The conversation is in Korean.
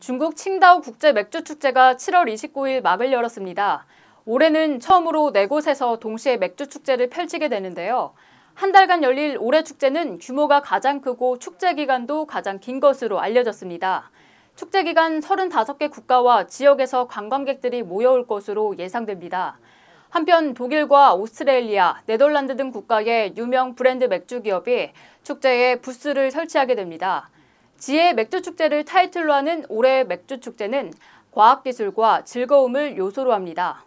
중국 칭다오 국제 맥주 축제가 7월 29일 막을 열었습니다. 올해는 처음으로 네 곳에서 동시에 맥주 축제를 펼치게 되는데요. 한 달간 열릴 올해 축제는 규모가 가장 크고 축제 기간도 가장 긴 것으로 알려졌습니다. 축제 기간 35개 국가와 지역에서 관광객들이 모여올 것으로 예상됩니다. 한편 독일과 오스트레일리아, 네덜란드 등 국가의 유명 브랜드 맥주 기업이 축제에 부스를 설치하게 됩니다. 지혜 맥주축제를 타이틀로 하는 올해 맥주축제는 과학기술과 즐거움을 요소로 합니다.